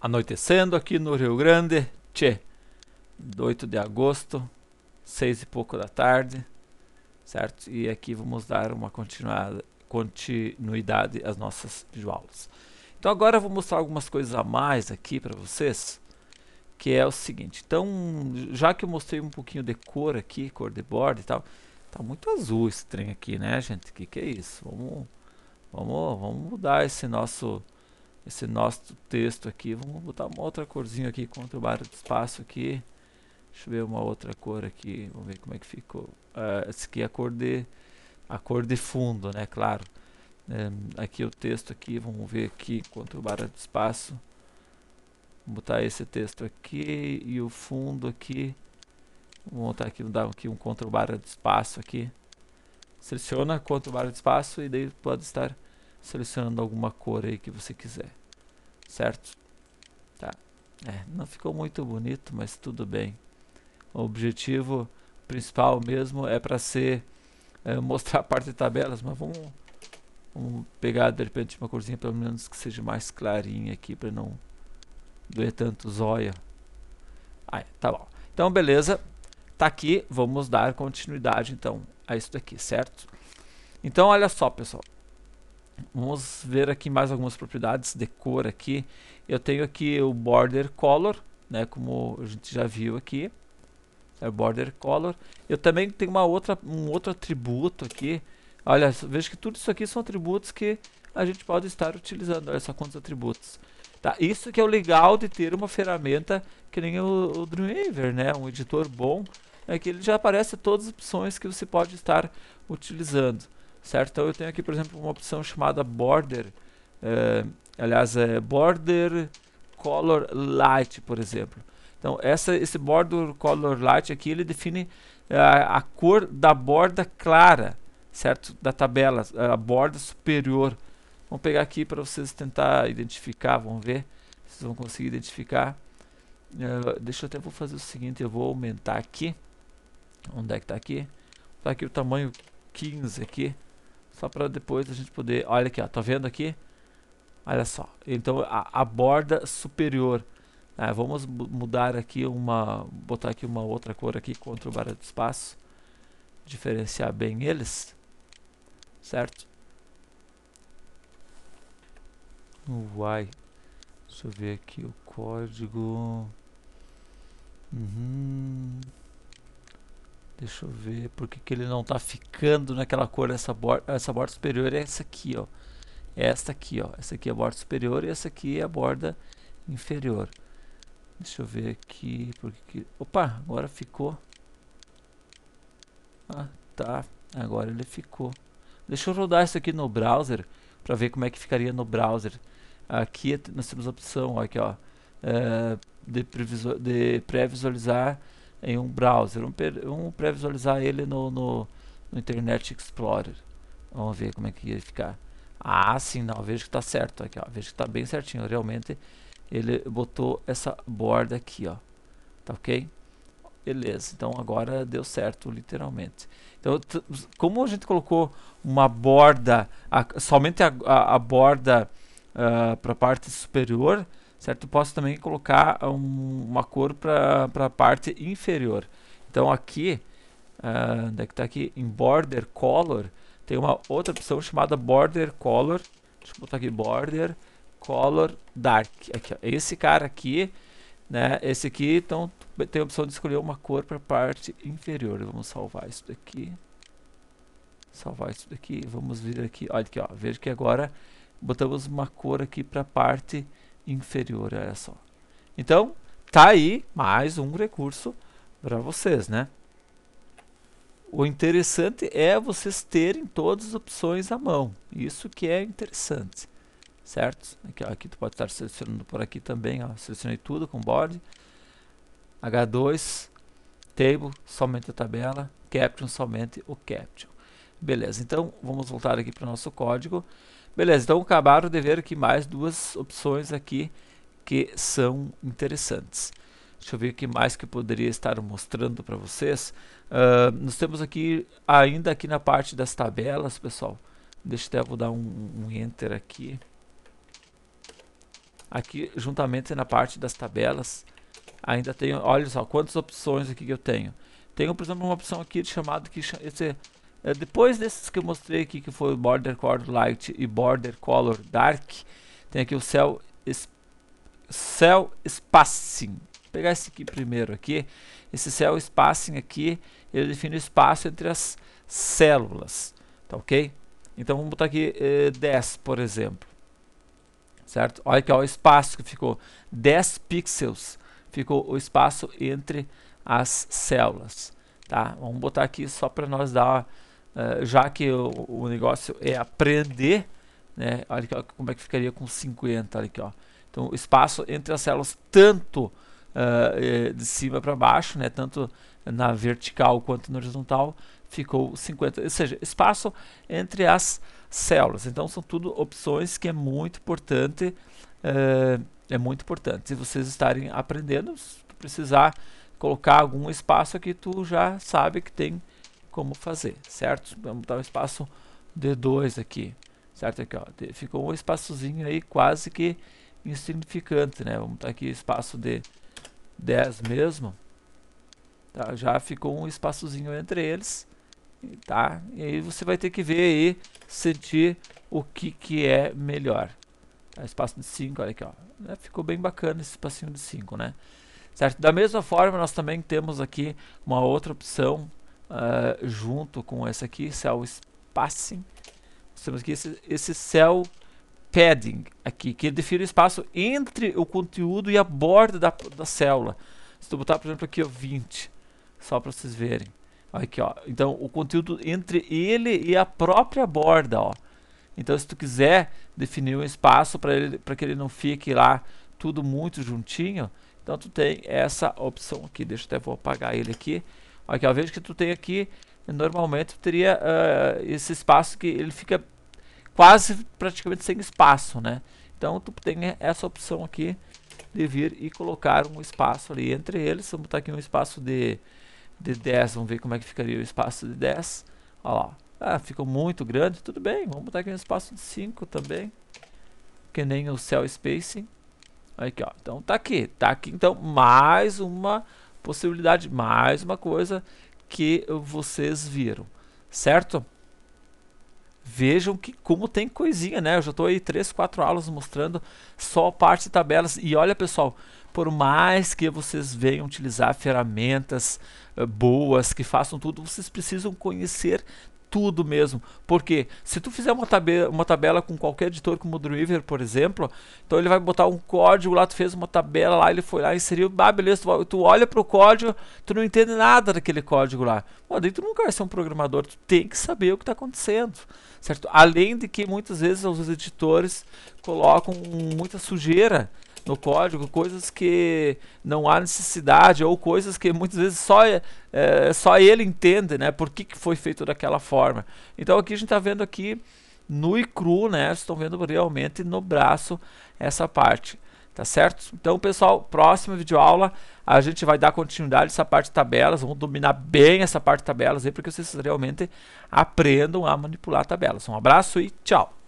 anoitecendo aqui no Rio Grande, tchê, 8 de agosto, seis e pouco da tarde, certo? E aqui vamos dar uma continuada, continuidade às nossas videoaulas. Então agora eu vou mostrar algumas coisas a mais aqui para vocês, que é o seguinte, então, já que eu mostrei um pouquinho de cor aqui, cor de borda e tal, tá muito azul esse trem aqui, né, gente? Que que é isso? Vamos, vamos, vamos mudar esse nosso esse nosso texto aqui. Vamos botar uma outra corzinha aqui contra o barra de espaço aqui. Deixa eu ver uma outra cor aqui. Vamos ver como é que ficou. Ah, essa aqui é a cor de a cor de fundo, né? Claro. Um, ehm, aqui o texto aqui. Vamos ver aqui contra o barra de espaço. botar esse texto aqui e o fundo aqui. Vou montar aqui, dar aqui um contra barra de espaço aqui. Seleciona contra barra de espaço e daí pode estar selecionando alguma cor aí que você quiser, certo? Tá. É, não ficou muito bonito, mas tudo bem. O objetivo principal mesmo é para ser é, mostrar a parte de tabelas, mas vamos, vamos pegar de repente uma corzinha pelo menos que seja mais clarinha aqui para não doer tanto o zóio. Ah, tá bom. Então, beleza. Tá aqui, vamos dar continuidade então a isso daqui, certo? Então, olha só, pessoal. Vamos ver aqui mais algumas propriedades de cor aqui. Eu tenho aqui o border color, né, como a gente já viu aqui. É border color. Eu também tenho uma outra, um outro atributo aqui. Olha, veja que tudo isso aqui são atributos que a gente pode estar utilizando. Olha só quantos atributos. Tá, isso que é o legal de ter uma ferramenta que nem o, o Dreamweaver, né, um editor bom, é que ele já aparece todas as opções que você pode estar utilizando certo? Então eu tenho aqui, por exemplo, uma opção chamada border, é, aliás, é border color light, por exemplo. Então essa, esse border color light aqui, ele define eh, a cor da borda clara, certo? Da tabela, a borda superior. Vamos pegar aqui para vocês tentar identificar, vamos ver vocês vão conseguir identificar. Uh, deixa eu até vou fazer o seguinte, eu vou aumentar aqui. Onde é que está aqui? Está aqui o tamanho 15 aqui. Só para depois a gente poder... Olha aqui, ó, tá vendo aqui? Olha só. Então a, a borda superior. Né, vamos mudar aqui uma... Botar aqui uma outra cor aqui contra o barra de espaço. Diferenciar bem eles. Certo? Uai. Deixa eu ver aqui o código... Uhum. Deixa eu ver por que, que ele não está ficando naquela cor. Essa borda, essa borda superior é essa aqui, ó. É esta aqui, ó. Essa aqui é a borda superior e essa aqui é a borda inferior. Deixa eu ver aqui porque que, Opa, agora ficou. Ah, tá. Agora ele ficou. Deixa eu rodar isso aqui no browser para ver como é que ficaria no browser. Aqui nós temos a opção ó, aqui, ó, é, de, de pré-visualizar em um browser, um, um pré-visualizar ele no, no, no, Internet Explorer. Vamos ver como é que ia ficar. Ah, sim, não, vejo que está certo aqui, ó, vejo que está bem certinho, realmente ele botou essa borda aqui, ó, tá ok? Beleza, então agora deu certo, literalmente. Então, como a gente colocou uma borda, a, somente a, a, a borda uh, ah, para a parte superior, certo? Posso também colocar ah, um, uma cor para a parte inferior. Então aqui, uh, onde é que está aqui? Em Border Color, tem uma outra opção chamada Border Color. Deixa eu botar aqui Border Color Dark. Aqui, ó. Esse cara aqui, né? Esse aqui, então tem a opção de escolher uma cor para a parte inferior. Vamos salvar isso daqui. Salvar isso daqui. Vamos vir aqui. Olha aqui, ó. Veja que agora botamos uma cor aqui para a parte inferior inferior a essa. Então, tá aí mais um recurso para vocês, né? O interessante é vocês terem todas as opções à mão. Isso que é interessante, certo? Aqui, ó, aqui tu pode estar selecionando por aqui também, ó, selecionei tudo com board. H2, table, somente a tabela, caption, somente o caption. Beleza, então vamos voltar aqui para o nosso código. Beleza, então acabaram de ver aqui mais duas opções aqui que são interessantes. Deixa eu ver o que mais que eu poderia estar mostrando para vocês. Uh, nós temos aqui, ainda aqui na parte das tabelas, pessoal. Deixa eu até vou dar um, um Enter aqui. Aqui, juntamente na parte das tabelas, ainda tem olha só, quantas opções aqui que eu tenho. Tenho, por exemplo, uma opção aqui de chamado que esse eh, depois desses que eu mostrei aqui, que foi o Border Color Light e Border Color Dark, tem aqui o Cell, es, Spacing. Vou pegar esse aqui primeiro aqui. Esse Cell Spacing aqui, ele define o espaço entre as células, tá ok? Então vamos botar aqui eh, 10, por exemplo. Certo? Olha que é o espaço que ficou. 10 pixels ficou o espaço entre as células. Tá? Vamos botar aqui só para nós dar... Ah, já que o, o, negócio é aprender, né? Olha aqui, ó, como é que ficaria com 50, olha aqui, ó. Então, o espaço entre as células, tanto uh, de cima para baixo, né? Tanto na vertical quanto na horizontal, ficou 50. Ou seja, espaço entre as células. Então, são tudo opções que é muito importante, uh, é muito importante. Se vocês estarem aprendendo, se precisar colocar algum espaço aqui, tu já sabe que tem como fazer, certo? Vamos dar um espaço de 2 aqui, certo? Aqui, ó, ficou um espaçozinho aí quase que insignificante, né? Vamos dar aqui espaço de 10 mesmo, tá? Já ficou um espaçozinho entre eles, tá? E aí você vai ter que ver aí, sentir o que que é melhor. Tá? Espaço de 5, olha aqui, ó. É, ficou bem bacana esse espacinho de 5, né? Certo? Da mesma forma, nós também temos aqui uma outra opção uh, junto com essa aqui, cell spacing. temos aqui esse, esse cell padding aqui, que define o espaço entre o conteúdo e a borda da, da célula. Se eu botar, por exemplo, aqui ó, 20, só para vocês verem. Aqui, ó. Então, o conteúdo entre ele e a própria borda, ó. Então, se tu quiser definir um espaço para que ele não fique lá tudo muito juntinho, então tu tem essa opção aqui. Deixa eu até vou apagar ele aqui. Aqui, ó, veja que tu tem aqui, normalmente tu teria uh, esse espaço que ele fica quase praticamente sem espaço, né? Então tu tem essa opção aqui de vir e colocar um espaço ali entre eles. Vamos botar aqui um espaço de, de 10, vamos ver como é que ficaria o espaço de 10. Olha lá, ah, ficou muito grande, tudo bem, vamos botar aqui um espaço de 5 também. Que nem o cell spacing. Aqui, ó. Então tá aqui, tá aqui então mais uma possibilidade, mais uma coisa que vocês viram, certo? Vejam que como tem coisinha, né? Eu já estou aí 3, 4 aulas mostrando só parte de tabelas. E olha, pessoal, por mais que vocês venham utilizar ferramentas uh, boas, que façam tudo, vocês precisam conhecer tudo mesmo. Porque se tu fizer uma tabela, uma tabela com qualquer editor como o Dreamweaver, por exemplo, então ele vai botar um código lá, tu fez uma tabela lá, ele foi lá e inseriu, ah, beleza, tu, tu olha pro código, tu não entende nada daquele código lá. Mano, daí tu nunca vai ser um programador, tu tem que saber o que está acontecendo, certo? Além de que muitas vezes os editores colocam muita sujeira, no código coisas que não há necessidade ou coisas que muitas vezes só, é, é, só ele entende, né? Por que, que foi feito daquela forma. Então aqui a gente está vendo aqui nu e cru, né? Estão vendo realmente no braço essa parte. Tá certo? Então, pessoal, próxima videoaula a gente vai dar continuidade essa parte de tabelas, vamos dominar bem essa parte de tabelas aí, porque vocês realmente aprendam a manipular tabelas. Um abraço e tchau!